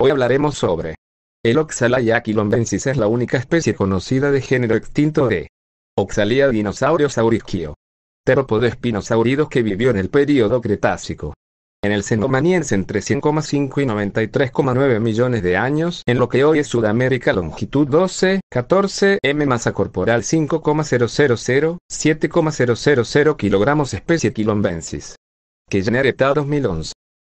Hoy hablaremos sobre el Oxalaya quilombensis es la única especie conocida de género extinto de Oxalia dinosaurio saurischio. Terópodo que vivió en el período Cretácico. En el Cenomaniense entre 100,5 y 93,9 millones de años, en lo que hoy es Sudamérica longitud 12, 14 m masa corporal 5,000, 7,000 kilogramos especie quilombensis. Que etapa 2011.